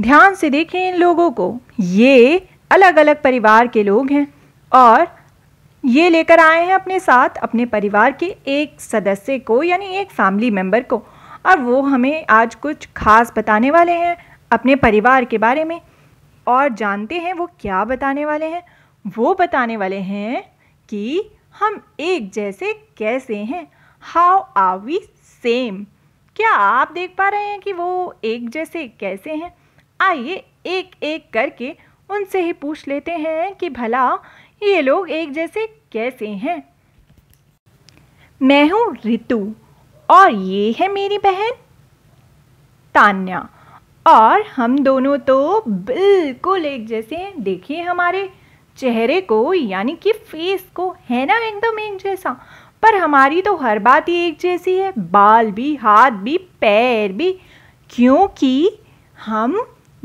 ध्यान से देखें इन लोगों को ये अलग अलग परिवार के लोग हैं और ये लेकर आए हैं अपने साथ अपने परिवार के एक सदस्य को यानी एक फैमिली मेम्बर को और वो हमें आज कुछ खास बताने वाले हैं अपने परिवार के बारे में और जानते हैं वो क्या बताने वाले हैं वो बताने वाले हैं कि हम एक जैसे कैसे हैं हाउ आर वी सेम क्या आप देख पा रहे हैं कि वो एक जैसे कैसे हैं आइए एक एक करके उनसे ही पूछ लेते हैं कि भला ये लोग एक जैसे कैसे हैं मैं हूँ ऋतु और ये है मेरी बहन तान्या और हम दोनों तो बिल्कुल एक जैसे हैं देखिए हमारे चेहरे को यानी कि फेस को है ना एकदम एक जैसा पर हमारी तो हर बात ही एक जैसी है बाल भी हाथ भी पैर भी क्योंकि हम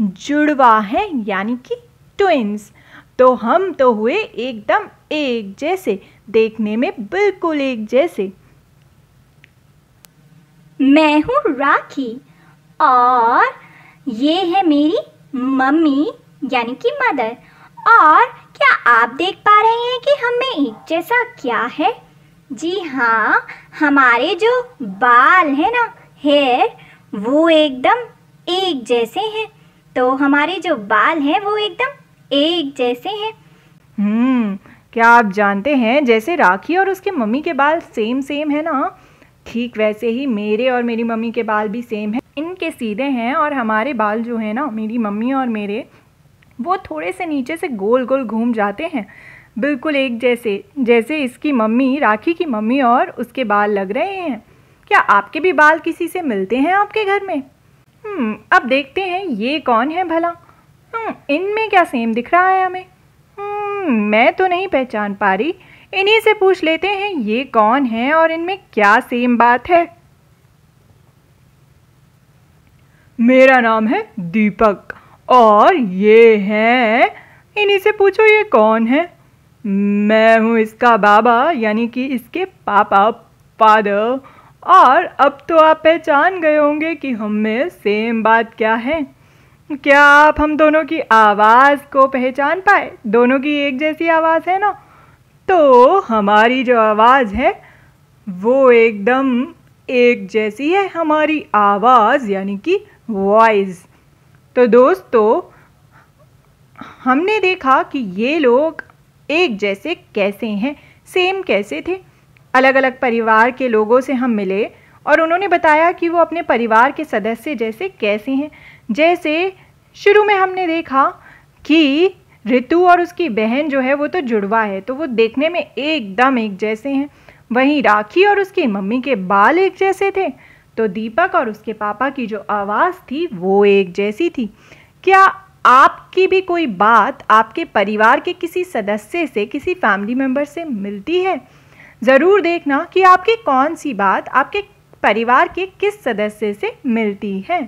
जुड़वा हैं यानी कि ट्विंस तो हम तो हुए एकदम एक जैसे देखने में बिल्कुल एक जैसे मैं हूँ राखी और ये है मेरी मम्मी यानी कि मदर और क्या आप देख पा रहे हैं कि हमें एक जैसा क्या है जी हाँ हमारे जो बाल है ना हेयर वो एकदम एक जैसे हैं तो हमारे जो बाल हैं वो एकदम एक जैसे हैं हम्म क्या आप जानते हैं जैसे राखी और उसके मम्मी के बाल सेम सेम है ना ठीक वैसे ही मेरे और मेरी मम्मी के बाल भी सेम है इनके सीधे हैं और हमारे बाल जो है ना मेरी मम्मी और मेरे वो थोड़े से नीचे से गोल गोल घूम जाते हैं बिल्कुल एक जैसे जैसे इसकी मम्मी राखी की मम्मी और उसके बाल लग रहे हैं क्या आपके भी बाल किसी से मिलते हैं आपके घर में हम्म अब देखते हैं ये कौन है भला हम्म, इनमें क्या सेम दिख रहा है हमें हम्म, मैं तो नहीं पहचान पा रही इन्हीं से पूछ लेते हैं ये कौन है और इनमें क्या सेम बात है मेरा नाम है दीपक और ये है इन्हीं से पूछो ये कौन है मैं हूँ इसका बाबा यानी कि इसके पापा फादर और अब तो आप पहचान गए होंगे कि हम में सेम बात क्या है क्या आप हम दोनों की आवाज़ को पहचान पाए दोनों की एक जैसी आवाज़ है ना तो हमारी जो आवाज़ है वो एकदम एक जैसी है हमारी आवाज़ यानी कि वॉइस तो दोस्तों हमने देखा कि ये लोग एक जैसे कैसे हैं सेम कैसे थे अलग अलग परिवार के लोगों से हम मिले और उन्होंने बताया कि वो अपने परिवार के सदस्य जैसे कैसे हैं जैसे शुरू में हमने देखा कि ऋतु और उसकी बहन जो है वो तो जुड़वा है तो वो देखने में एकदम एक जैसे हैं वहीं राखी और उसकी मम्मी के बाल एक जैसे थे तो दीपक और उसके पापा की जो आवाज़ थी वो एक जैसी थी क्या आपकी भी कोई बात आपके परिवार के किसी सदस्य से किसी फैमिली मेम्बर से मिलती है ज़रूर देखना कि आपकी कौन सी बात आपके परिवार के किस सदस्य से मिलती है